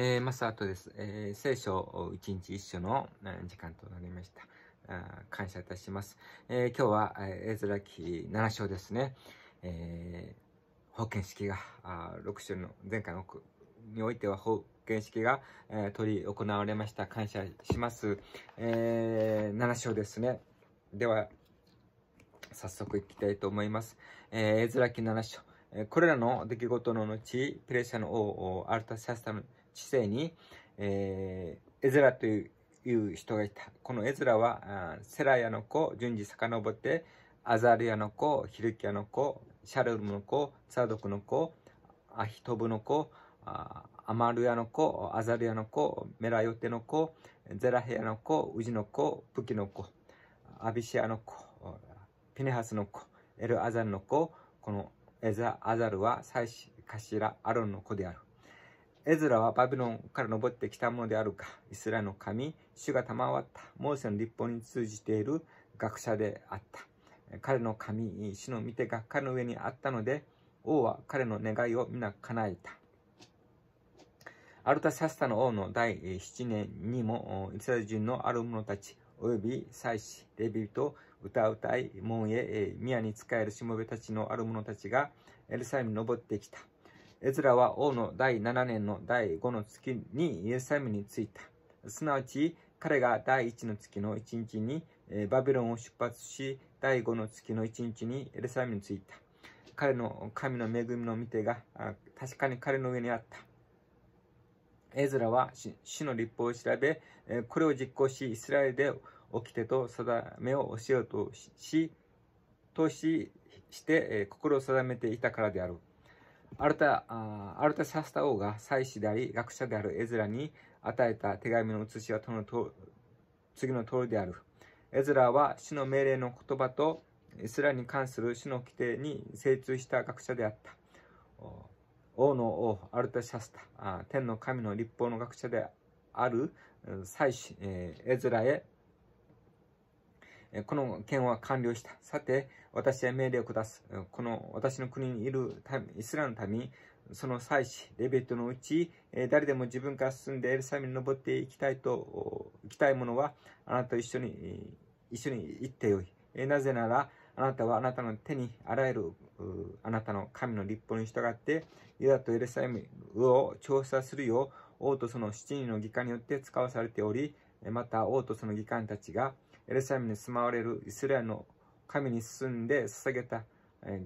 えー、まずあです、えー、聖書一日一書の時間となりました。あ感謝いたします。えー、今日は、えー、エズラ記7章ですね。えー、保式が、あ6章の前回のにおいては保建式が、えー、取り行われました。感謝します。えー、7章ですね。では、早速いきたいと思います。えー、エズラ記7章。これらの出来事の後、ペレシャの王、アルタシャスタの知性に、えー、エズラという人がいた。このエズラは、セラヤの子、順次遡って、アザリアの子、ヒルキアの子、シャルムの子、サドクの子、アヒトブの子、アマルヤの子、アザリアの子、メラヨテの子、ゼラヘアの子、ウジの子、プキの子、アビシアの子、ピネハスの子、エルアザルの子、このエザ・アザルは祭司、頭、アロンの子である。エズラはバビロンから登ってきたものであるか、イスラエルの神、主が賜った、モーセの立法に通じている学者であった。彼の神、主の御手が彼の上にあったので、王は彼の願いを皆叶えた。アルタシャスタの王の第7年にも、イスラエル人のある者たち、および祭司、レビューと歌うたい門へ、宮に仕えるしもべたちのある者たちが、エルサレムに登ってきた。エズラは王の第7年の第5の月にイエルサイムに着いた。すなわち、彼が第1の月の1日にバビロンを出発し、第5の月の1日にエルサイムに着いた。彼の神の恵みの御手が確かに彼の上にあった。エズラは死の立法を調べ、これを実行し、イスラエルで起きてと定めを教えようとし、投資して心を定めていたからであろう。アルタ、あシャスタ王が祭司であり、学者であるエズラに与えた手紙の写しはとのと次の通りである。エズラは主の命令の言葉とイスラに関する主の規定に精通した学者であった。王の王、アルタシャスタ、天の神の立法の学者である祭司、エズラへこの件は完了した。さて、私は命令を下す。この私の国にいるイスラムの民、その祭司、レベットのうち、誰でも自分から進んでエルサレムに登っていきたいと、行きたいは、あなたと一緒に、一緒に行ってよい。なぜなら、あなたはあなたの手にあらゆるあなたの神の立法に従ってユダとエルサレムを調査するよう王とその7人の議官によって使わされておりまた王とその議官たちがエルサレムに住まわれるイスラエルの神に住んで捧げた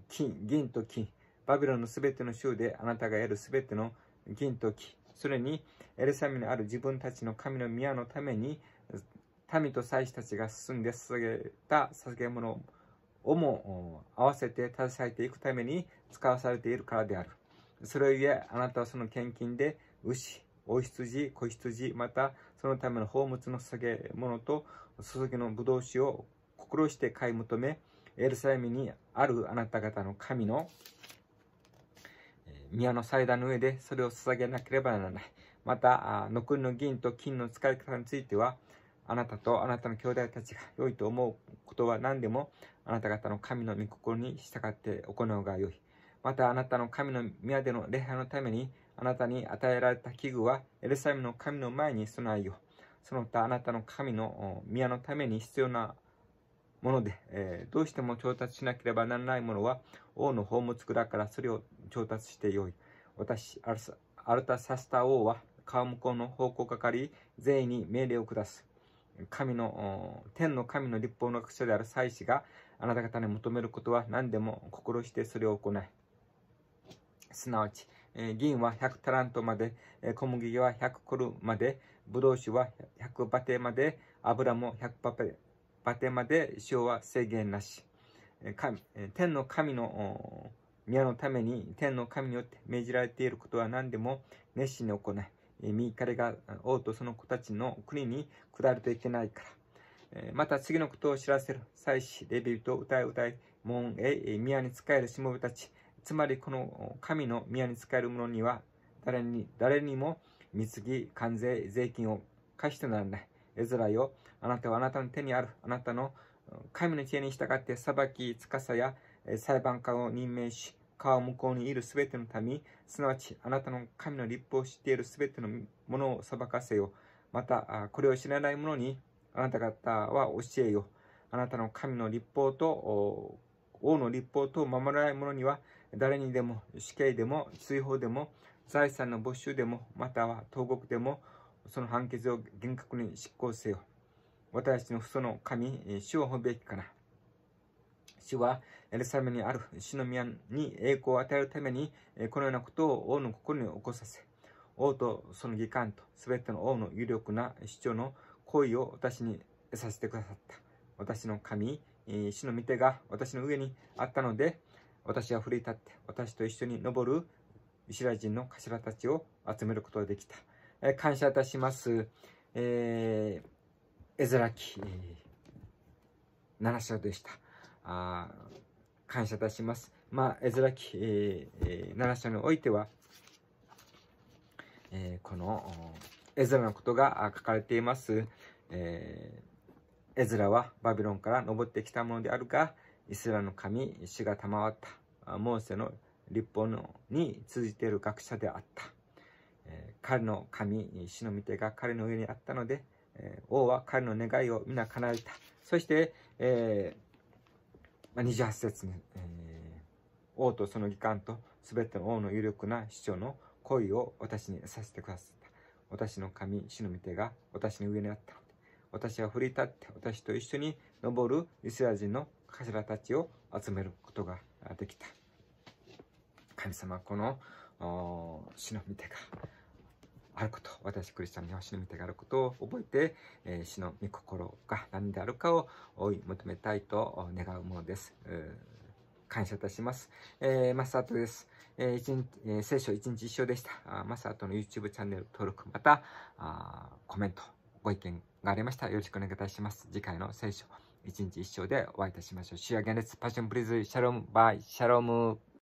金、銀と金、バビロンのすべての州であなたが得るすべての銀と金、それにエルサレムにある自分たちの神の宮のために、民と祭司たちが進んで捧げた捧げ物をも合わせて携えていくために使わされているからである。それゆえあなたはその献金で牛、お羊、子羊、またそのための宝物の捧げ物と注ぎのぶどう酒を心して買い求め、エルサレムにあるあなた方の神の宮の祭壇の上でそれを捧げなければならない。また、残りの銀と金の使い方については、あなたとあなたの兄弟たちが良いと思うことは何でも、あなた方の神の御心に従って行うがよい。また、あなたの神の宮での礼拝のために、あなたに与えられた器具はエルサレムの神の前に備えよ。その他あなたの神の宮のために必要なもので、えー、どうしても調達しなければならないものは王の宝物蔵からそれを調達してよい。私、アルタサスタ王は川向こうの奉公係全員に命令を下す。神の、天の神の立法の学者である祭司があなた方に求めることは何でも心してそれを行い。すなわち、え銀は100タラントまで、え小麦は100コルまで、ブドウ酒は100バテまで、油も100バテバテまで、塩は制限なし。え神天の神の宮のために、天の神によって命じられていることは何でも熱心に行い、右彼が王とその子たちの国に下るといけないから。また次のことを知らせる。祭司、レビューと歌い歌い、門へ宮に仕えるしもべたち、つまりこの神の宮に仕える者には誰に誰にも貢ぎ、関税、税金を貸してならない。エズラよ、あなたはあなたの手にある、あなたの神の知恵に従って裁き、司や裁判官を任命し、川向こうにいるすべての民、すなわちあなたの神の立法を知っているすべてのものを裁かせよ。また、これを知らない者にあなた方は教えよ。あなたの神の立法と王の立法等を守らない者には、誰にでも死刑でも追放でも財産の没収でもまたは投獄でもその判決を厳格に執行せよ。私の父祖の神、主を褒べきかな。主はエルサレムにある主の宮に栄光を与えるために、このようなことを王の心に起こさせ、王とその議官と全ての王の有力な主張の行為を私にさせてくださった。私の神、主の御手が私の上にあったので、私は奮い立って、私と一緒に登るイスラエル人の頭たちを集めることができた。えー、感謝いたします。えー、絵面記、えー、7章でした。あ感謝いたします。まあ、絵面記、えー、7章においては、えー、この絵面のことが書かれています。えーエズラはバビロンから登ってきたものであるが、イスラの神、死が賜った、モーセの立法のに通じている学者であった。えー、彼の神、死の御手が彼の上にあったので、えー、王は彼の願いを皆叶えた。そして、えー、まあ、28節に、え王とその議官と全ての王の有力な市長の恋を私にさせてくださった。私の神、死の御手が私の上にあった。私は振り立って私と一緒に登るイスラ人の頭たちを集めることができた。神様、この死の御手があること、私クリスチャンには死の御手があることを覚えて、えー、死の御心が何であるかを追い求めたいと願うものです。感謝いたします。えー、マスタートです。えー、一日、えー、聖書一日一生でした。マスタートの YouTube チャンネル登録、また、あコメント、ご意見がありましたらよろしくお願いいたします。次回の聖書、一日一章でお会いいたしましょう。主や現列、パッションプリズ、シャロム、バイ、シャローム。